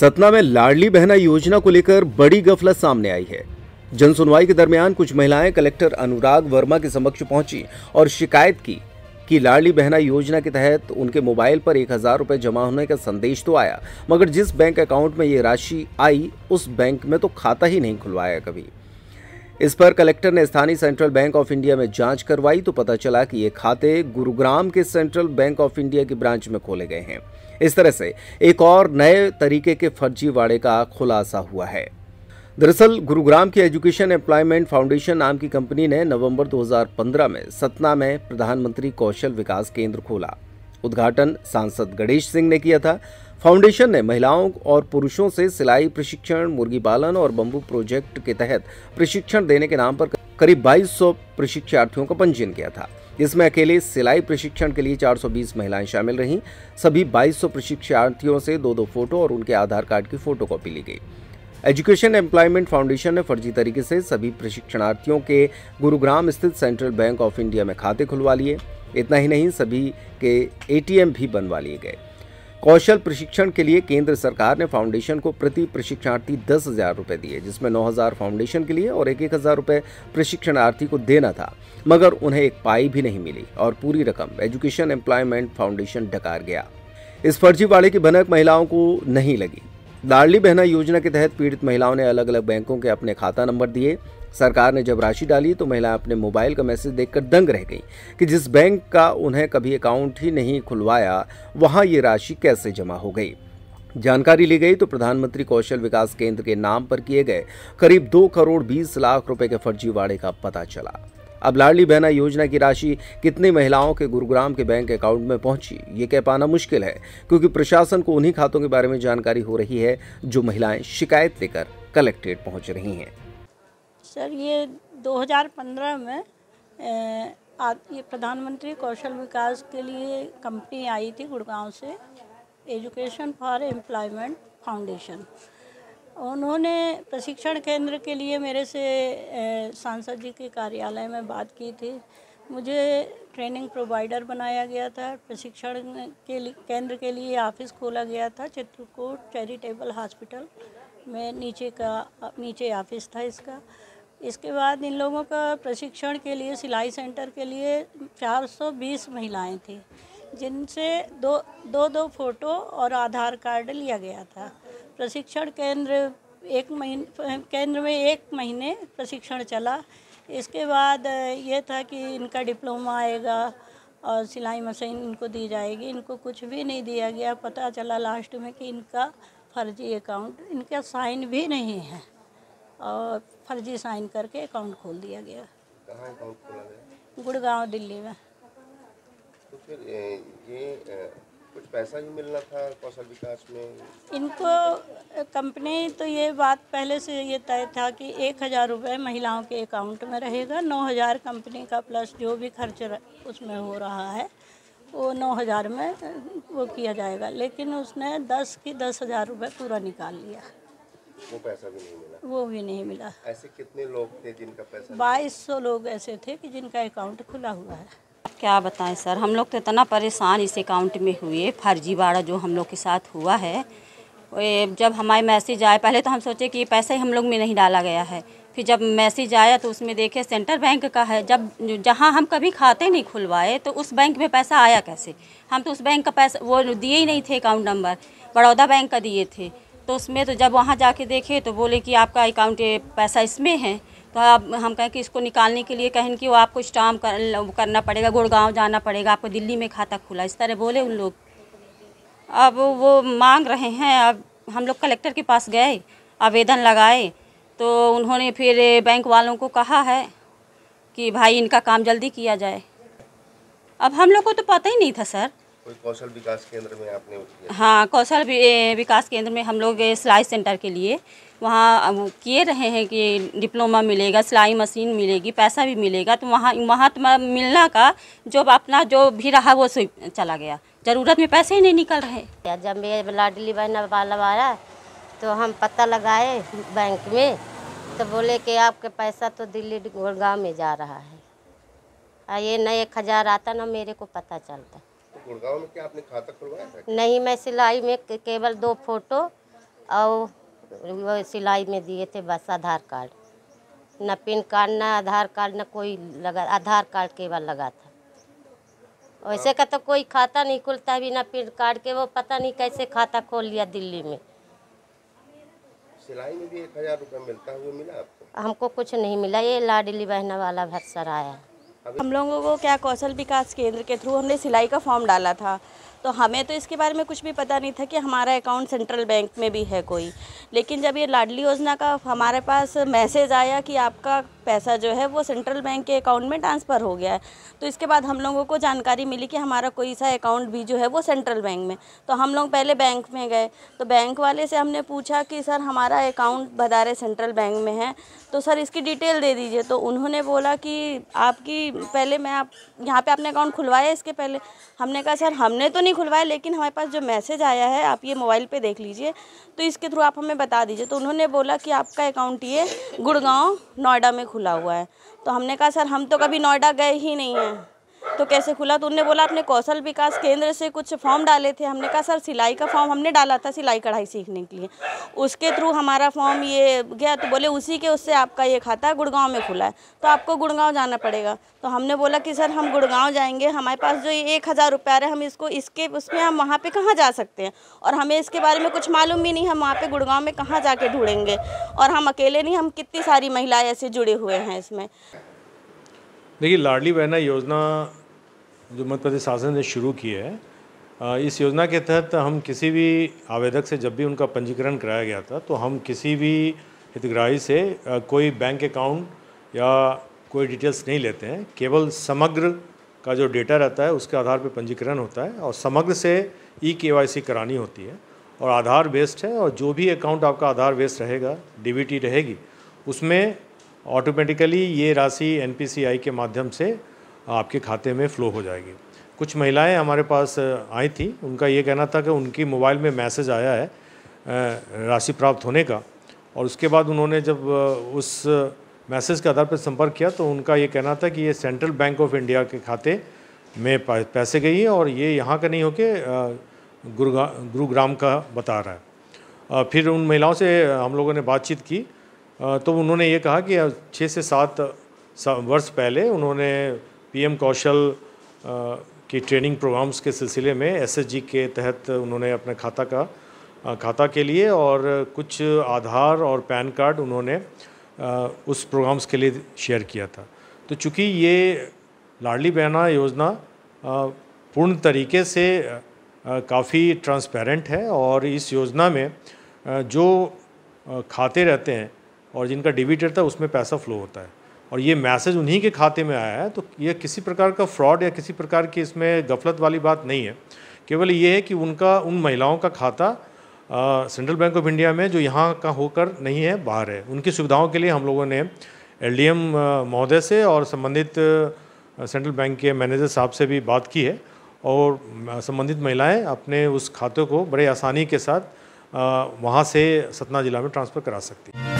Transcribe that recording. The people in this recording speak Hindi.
सतना में लाडली बहना योजना को लेकर बड़ी गफलत सामने आई है जन सुनवाई के दरमियान कुछ महिलाएं कलेक्टर अनुराग वर्मा के समक्ष पहुंची और शिकायत की कि लाडली बहना योजना के तहत उनके मोबाइल पर एक हजार रुपये जमा होने का संदेश तो आया मगर जिस बैंक अकाउंट में ये राशि आई उस बैंक में तो खाता ही नहीं खुलवाया कभी इस पर कलेक्टर ने स्थानीय सेंट्रल बैंक ऑफ इंडिया में जांच करवाई तो पता चला कि ये खाते गुरुग्राम के सेंट्रल बैंक ऑफ इंडिया की ब्रांच में खोले गए हैं इस तरह से एक और नए तरीके के फर्जीवाड़े का खुलासा हुआ है दरअसल गुरुग्राम की एजुकेशन एम्प्लॉयमेंट फाउंडेशन नाम की कंपनी ने नवंबर 2015 में सतना में प्रधानमंत्री कौशल विकास केंद्र खोला उद्घाटन सांसद गणेश सिंह ने किया था फाउंडेशन ने महिलाओं और पुरुषों से सिलाई प्रशिक्षण मुर्गी पालन और बंबू प्रोजेक्ट के तहत प्रशिक्षण देने के नाम पर करीब 2200 प्रशिक्षार्थियों का पंजीयन किया था इसमें अकेले सिलाई प्रशिक्षण के लिए 420 महिलाएं शामिल रहीं सभी 2200 प्रशिक्षार्थियों से दो दो फोटो और उनके आधार कार्ड की फोटो कॉपी ली गई एजुकेशन एम्प्लॉयमेंट फाउंडेशन ने फर्जी तरीके से सभी प्रशिक्षणार्थियों के गुरुग्राम स्थित सेंट्रल बैंक ऑफ इंडिया में खाते खुलवा लिए इतना ही नहीं सभी के एटीएम भी बनवा लिए गए कौशल प्रशिक्षण के लिए केंद्र सरकार ने फाउंडेशन को प्रति प्रशिक्षणार्थी दस हज़ार रुपये दिए जिसमें नौ हज़ार फाउंडेशन के लिए और एक एक हज़ार रुपये प्रशिक्षणार्थी को देना था मगर उन्हें एक पाई भी नहीं मिली और पूरी रकम एजुकेशन एम्प्लॉयमेंट फाउंडेशन डकार गया इस फर्जीवाड़े की भनक महिलाओं को नहीं लगी लाडली बहना योजना के तहत पीड़ित महिलाओं ने अलग अलग बैंकों के अपने खाता नंबर दिए सरकार ने जब राशि डाली तो महिला अपने मोबाइल का मैसेज देखकर दंग रह गई कि जिस बैंक का उन्हें कभी अकाउंट ही नहीं खुलवाया वहां ये राशि कैसे जमा हो गई जानकारी ली गई तो प्रधानमंत्री कौशल विकास केंद्र के नाम पर किए गए करीब दो करोड़ बीस लाख रुपए के फर्जीवाड़े का पता चला अब लाडली बहना योजना की राशि कितनी महिलाओं के गुरुग्राम के बैंक अकाउंट में पहुंची ये कह पाना मुश्किल है क्योंकि प्रशासन को उन्हीं खातों के बारे में जानकारी हो रही है जो महिलाएं शिकायत लेकर कलेक्ट्रेट पहुंच रही हैं सर ये 2015 में ये प्रधानमंत्री कौशल विकास के लिए कंपनी आई थी गुड़गांव से एजुकेशन फॉर एम्प्लॉयमेंट फाउंडेशन उन्होंने प्रशिक्षण केंद्र के लिए मेरे से सांसद जी के कार्यालय में बात की थी मुझे ट्रेनिंग प्रोवाइडर बनाया गया था प्रशिक्षण के लिए केंद्र के लिए ऑफिस खोला गया था चित्रकूट चैरिटेबल हॉस्पिटल में नीचे का नीचे ऑफिस था इसका इसके बाद इन लोगों का प्रशिक्षण के लिए सिलाई सेंटर के लिए 420 महिलाएं थी जिनसे दो दो दो फोटो और आधार कार्ड लिया गया था प्रशिक्षण केंद्र एक महीने केंद्र में एक महीने प्रशिक्षण चला इसके बाद ये था कि इनका डिप्लोमा आएगा और सिलाई मशीन इनको दी जाएगी इनको कुछ भी नहीं दिया गया पता चला लास्ट में कि इनका फर्जी अकाउंट इनका साइन भी नहीं है और फर्जी साइन करके अकाउंट खोल दिया गया गुड़गांव दिल्ली में तो फिर ये कुछ पैसा ही मिलना था कौशल विकास में इनको कंपनी तो ये बात पहले से ये तय था कि एक हज़ार रुपये महिलाओं के अकाउंट में रहेगा नौ हज़ार कंपनी का प्लस जो भी खर्च उसमें हो रहा है वो नौ हज़ार में वो किया जाएगा लेकिन उसने दस की दस हज़ार रुपये पूरा निकाल लिया वो पैसा भी नहीं मिला वो भी नहीं मिला ऐसे कितने लोग थे जिनका पैसा बाईस सौ लोग ऐसे थे कि जिनका अकाउंट खुला हुआ है क्या बताएं सर हम लोग तो इतना परेशान इस अकाउंट में हुए फर्जीवाड़ा जो हम लोग के साथ हुआ है जब हमारे मैसेज आए पहले तो हम सोचे कि पैसा ही हम लोग में नहीं डाला गया है फिर जब मैसेज आया तो उसमें देखे सेंट्रल बैंक का है जब जहाँ हम कभी खाते नहीं खुलवाए तो उस बैंक में पैसा आया कैसे हम तो उस बैंक का पैसा वो दिए ही नहीं थे अकाउंट नंबर बड़ौदा बैंक का दिए थे तो उसमें तो जब वहाँ जाके देखे तो बोले कि आपका अकाउंट पैसा इसमें है तो अब हम कहें कि इसको निकालने के लिए कहें कि वो आपको स्टाम कर, करना पड़ेगा गुड़गांव जाना पड़ेगा आपको दिल्ली में खाता खुला इस तरह बोले उन लोग अब वो मांग रहे हैं अब हम लोग कलेक्टर के पास गए आवेदन लगाए तो उन्होंने फिर बैंक वालों को कहा है कि भाई इनका काम जल्दी किया जाए अब हम लोग को तो पता ही नहीं था सर कोई कौशल विकास केंद्र में आपने हाँ कौशल विकास केंद्र में हम लोग सिलाई सेंटर के लिए वहाँ किए रहे हैं कि डिप्लोमा मिलेगा सिलाई मशीन मिलेगी पैसा भी मिलेगा तो वहाँ वहाँ तो मिलना का जो अपना जो भी रहा वो चला गया ज़रूरत में पैसे ही नहीं निकल रहे जब मेरे लाडली बहन बाला तो हम पता लगाए बैंक में तो बोले कि आपके पैसा तो दिल्ली गुड़गांव में जा रहा है ये न एक हज़ार आता ना मेरे को पता चलता गुड़गांव में क्या आपने खाता खुलवाया था नहीं मैं सिलाई में केवल दो फोटो और सिलाई में दिए थे बस आधार कार्ड न पिन कार्ड न आधार कार्ड न कोई लगा आधार कार्ड केवल लगा था वैसे का तो कोई खाता नहीं खुलता बिना पिन कार्ड के वो पता नहीं कैसे खाता खोल लिया दिल्ली में सिलाई में भी एक हजार रुपये मिलता है वो मिला आपको हमको कुछ नहीं मिला ये लाडली बहना वाला सर आया हम लोगों को क्या कौशल विकास केंद्र के थ्रू हमने सिलाई का फॉर्म डाला था तो हमें तो इसके बारे में कुछ भी पता नहीं था कि हमारा अकाउंट सेंट्रल बैंक में भी है कोई लेकिन जब ये लाडली योजना का हमारे पास मैसेज आया कि आपका पैसा जो है वो सेंट्रल बैंक के अकाउंट में ट्रांसफ़र हो गया है तो इसके बाद हम लोगों को जानकारी मिली कि हमारा कोई सा अकाउंट भी जो है वो सेंट्रल बैंक में तो हम लोग पहले बैंक में गए तो बैंक वाले से हमने पूछा कि सर हमारा अकाउंट बदारे सेंट्रल बैंक में है तो सर इसकी डिटेल दे दीजिए तो उन्होंने बोला कि आपकी पहले मैं आप यहाँ पर आपने अकाउंट खुलवाया इसके पहले हमने कहा सर हमने तो नहीं नहीं खुलवाया लेकिन हमारे पास जो मैसेज आया है आप ये मोबाइल पे देख लीजिए तो इसके थ्रू आप हमें बता दीजिए तो उन्होंने बोला कि आपका अकाउंट ये गुड़गांव नोएडा में खुला हुआ है तो हमने कहा सर हम तो कभी नोएडा गए ही नहीं हैं तो कैसे खुला तो उनने बोला अपने कौशल विकास केंद्र से कुछ फॉर्म डाले थे हमने कहा सर सिलाई का फॉर्म हमने डाला था सिलाई कढ़ाई सीखने के लिए उसके थ्रू हमारा फॉर्म ये गया तो बोले उसी के उससे आपका ये खाता गुड़गांव में खुला है तो आपको गुड़गांव जाना पड़ेगा तो हमने बोला कि सर हम गुड़गांव जाएंगे हमारे पास जो ये एक हज़ार रुपया है हम इसको इसके उसमें हम वहाँ पर कहाँ जा सकते हैं और हमें इसके बारे में कुछ मालूम भी नहीं हम वहाँ पर गुड़गांव में कहाँ जाके ढूंढेंगे और हम अकेले नहीं हम कितनी सारी महिलाएं ऐसे जुड़े हुए हैं इसमें देखिए लाडली बहना योजना जो मध्य प्रदेश शासन ने शुरू की है इस योजना के तहत हम किसी भी आवेदक से जब भी उनका पंजीकरण कराया गया था तो हम किसी भी हितग्राही से कोई बैंक अकाउंट या कोई डिटेल्स नहीं लेते हैं केवल समग्र का जो डेटा रहता है उसके आधार पर पंजीकरण होता है और समग्र से ई के करानी होती है और आधार बेस्ड है और जो भी अकाउंट आपका आधार बेस्ड रहेगा डी रहेगी उसमें ऑटोमेटिकली ये राशि एन के माध्यम से आपके खाते में फ़्लो हो जाएगी कुछ महिलाएं हमारे पास आई थी उनका ये कहना था कि उनकी मोबाइल में मैसेज आया है राशि प्राप्त होने का और उसके बाद उन्होंने जब उस मैसेज के आधार पर संपर्क किया तो उनका ये कहना था कि ये सेंट्रल बैंक ऑफ इंडिया के खाते में पैसे गई है और ये यहाँ का नहीं होके गुरुग्राम का बता रहा है फिर उन महिलाओं से हम लोगों ने बातचीत की तो उन्होंने ये कहा कि छः से सात वर्ष पहले उन्होंने पीएम कौशल की ट्रेनिंग प्रोग्राम्स के सिलसिले में एसएसजी के तहत उन्होंने अपने खाता का खाता के लिए और कुछ आधार और पैन कार्ड उन्होंने उस प्रोग्राम्स के लिए शेयर किया था तो चूँकि ये लाडली बहना योजना पूर्ण तरीके से काफ़ी ट्रांसपेरेंट है और इस योजना में जो खाते रहते हैं और जिनका डिबिटेड था उसमें पैसा फ्लो होता है और ये मैसेज उन्हीं के खाते में आया है तो ये किसी प्रकार का फ्रॉड या किसी प्रकार की इसमें गफलत वाली बात नहीं है केवल ये है कि उनका उन महिलाओं का खाता सेंट्रल बैंक ऑफ इंडिया में जो यहाँ का होकर नहीं है बाहर है उनकी सुविधाओं के लिए हम लोगों ने एल महोदय से और संबंधित सेंट्रल बैंक के मैनेजर साहब से भी बात की है और संबंधित महिलाएं अपने उस खाते को बड़े आसानी के साथ वहाँ से सतना ज़िला में ट्रांसफ़र करा सकती हैं